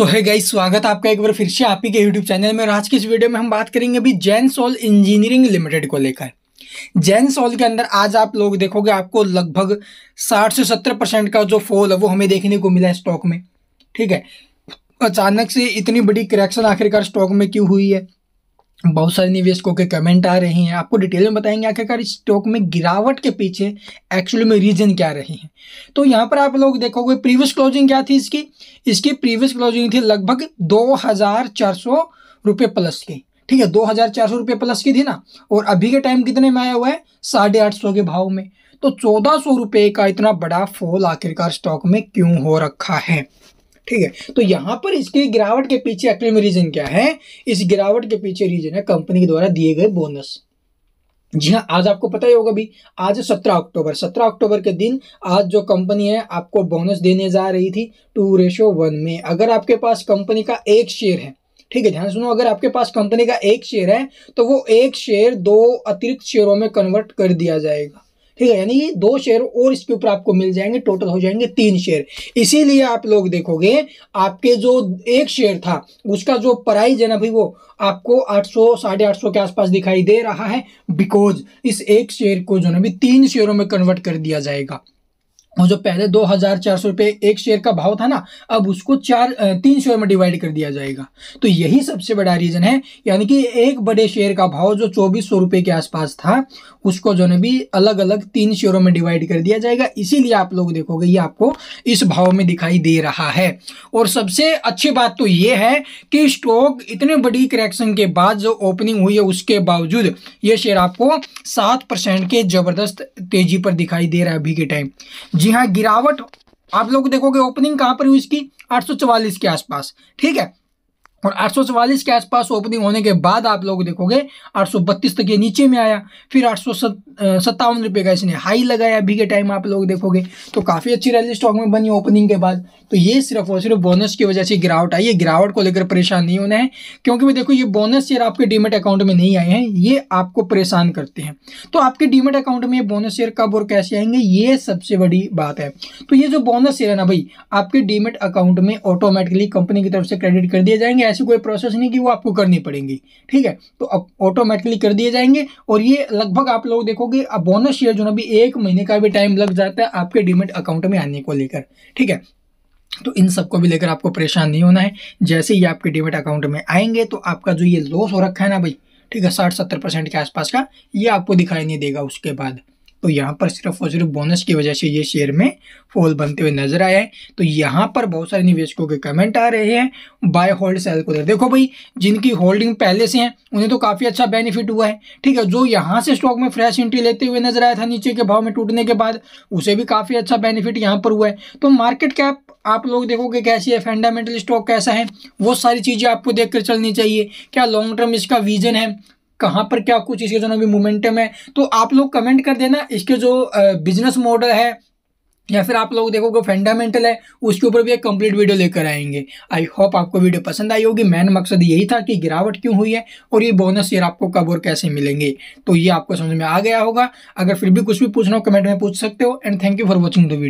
सो है गाइस स्वागत आपका एक बार फिर से आप ही के यूट्यूब चैनल में और आज की इस वीडियो में हम बात करेंगे अभी जैन सॉल इंजीनियरिंग लिमिटेड को लेकर जैन सॉल के अंदर आज आप लोग देखोगे आपको लगभग 60 से 70 परसेंट का जो फॉल है वो हमें देखने को मिला है स्टॉक में ठीक है अचानक से इतनी बड़ी करेक्शन आखिरकार स्टॉक में क्यों हुई है बहुत सारे निवेशकों के कमेंट आ रहे हैं आपको डिटेल में बताएंगे आखिरकार स्टॉक में गिरावट के पीछे एक्चुअली में रीजन क्या रहे हैं तो यहाँ पर आप लोग देखोगे प्रीवियस क्लोजिंग क्या थी इसकी इसकी प्रीवियस क्लोजिंग थी लगभग दो हज़ार चार सौ रुपये प्लस की ठीक है दो हज़ार चार सौ रुपये प्लस की थी ना और अभी के टाइम कितने में आया हुआ है साढ़े आठ सौ के भाव में तो चौदह सौ रुपये का इतना बड़ा फॉल आखिरकार स्टॉक में क्यों हो रखा है ठीक है तो यहाँ पर इसकी गिरावट के पीछे एक्चुअली में रीजन क्या है इस गिरावट के पीछे रीजन है कंपनी के द्वारा दिए गए बोनस जी हाँ आज आपको पता ही होगा भी आज है सत्रह अक्टूबर सत्रह अक्टूबर के दिन आज जो कंपनी है आपको बोनस देने जा रही थी टू रेशो वन में अगर आपके पास कंपनी का एक शेयर है ठीक है ध्यान सुनो अगर आपके पास कंपनी का एक शेयर है तो वो एक शेयर दो अतिरिक्त शेयरों में कन्वर्ट कर दिया जाएगा ठीक है यानी दो शेयर और इसके ऊपर आपको मिल जाएंगे टोटल हो जाएंगे तीन शेयर इसीलिए आप लोग देखोगे आपके जो एक शेयर था उसका जो प्राइज है ना भाई वो आपको आठ सौ साढ़े आठ सौ के आसपास दिखाई दे रहा है बिकॉज इस एक शेयर को जो ना भी तीन शेयरों में कन्वर्ट कर दिया जाएगा और जो पहले दो हजार चार सौ रुपये एक शेयर का भाव था ना अब उसको चार तीन शेयर में डिवाइड कर दिया जाएगा तो यही सबसे बड़ा रीज़न है यानी कि एक बड़े शेयर का भाव जो चौबीस सौ रुपये के आसपास था उसको जो है भी अलग अलग तीन शेयरों में डिवाइड कर दिया जाएगा इसीलिए आप लोग देखोगे ये आपको इस भाव में दिखाई दे रहा है और सबसे अच्छी बात तो ये है कि स्टॉक इतने बड़ी करेक्शन के बाद जो ओपनिंग हुई है उसके बावजूद ये शेयर आपको सात परसेंट के ज़बरदस्त तेज़ी पर दिखाई दे रहा है अभी के टाइम जी हाँ गिरावट आप लोग देखोगे ओपनिंग कहाँ पर हुई इसकी आठ के आसपास ठीक है और आठ के आसपास ओपनिंग होने के बाद आप लोग देखोगे आठ तक ये नीचे में आया फिर आठ सौ सत्तावन रुपये का इसने हाई लगाया अभी के टाइम आप लोग देखोगे तो काफ़ी अच्छी रैली स्टॉक में बनी ओपनिंग के बाद तो ये सिर्फ और सिर्फ बोनस की वजह से गिरावट आई है गिरावट को लेकर परेशान नहीं होना है क्योंकि भाई देखो ये बोनस शेयर आपके डीमेट अकाउंट में नहीं आए हैं ये आपको परेशान करते हैं तो आपके डीमेट अकाउंट में ये बोनस शेयर कब और कैसे आएंगे ये सबसे बड़ी बात है तो ये जो बोनस शेयर है ना भाई आपके डीमेट अकाउंट में ऑटोमेटिकली कंपनी की तरफ से क्रेडिट कर दिए जाएंगे ऐसी कोई प्रोसेस नहीं कि वो आपको करनी पड़ेंगी ठीक है तो अब ऑटोमेटिकली कर दिए जाएंगे और ये लगभग आप लोग देखोगे अब बोनस शेयर जो ना अभी एक महीने का भी टाइम लग जाता है आपके डिमिट अकाउंट में आने को लेकर ठीक है तो इन सबको भी लेकर आपको परेशान नहीं होना है जैसे ही आपके डिमिट अकाउंट में आएंगे तो आपका जो ये लॉस हो रखा है ना भाई ठीक है साठ सत्तर परसेंट के आसपास का ये आपको दिखाई नहीं देगा उसके बाद तो यहाँ पर सिर्फ और सिर्फ बोनस की वजह से ये शेयर में फॉल बनते हुए नजर आया है तो यहाँ पर बहुत सारे निवेशकों के कमेंट आ रहे हैं बाय होल्ड सेल को देखो भाई जिनकी होल्डिंग पहले से है उन्हें तो काफ़ी अच्छा बेनिफिट हुआ है ठीक है जो यहाँ से स्टॉक में फ्रेश एंट्री लेते हुए नजर आया था नीचे के भाव में टूटने के बाद उसे भी काफ़ी अच्छा बेनिफिट यहाँ पर हुआ है तो मार्केट कैप आप लोग देखोगे कैसी है फंडामेंटल स्टॉक कैसा है वो सारी चीज़ें आपको देखकर चलनी चाहिए क्या लॉन्ग टर्म इसका विजन है कहाँ पर क्या कुछ इसके जो अभी मोमेंटम है तो आप लोग कमेंट कर देना इसके जो बिजनेस मॉडल है या फिर आप लोग देखोगे फंडामेंटल है उसके ऊपर भी एक कंप्लीट वीडियो लेकर आएंगे आई होप आपको वीडियो पसंद आई होगी मेन मकसद यही था कि गिरावट क्यों हुई है और ये बोनस शेयर आपको कब और कैसे मिलेंगे तो ये आपको समझ में आ गया होगा अगर फिर भी कुछ भी पूछना हो कमेंट में पूछ सकते हो and thank you for watching the video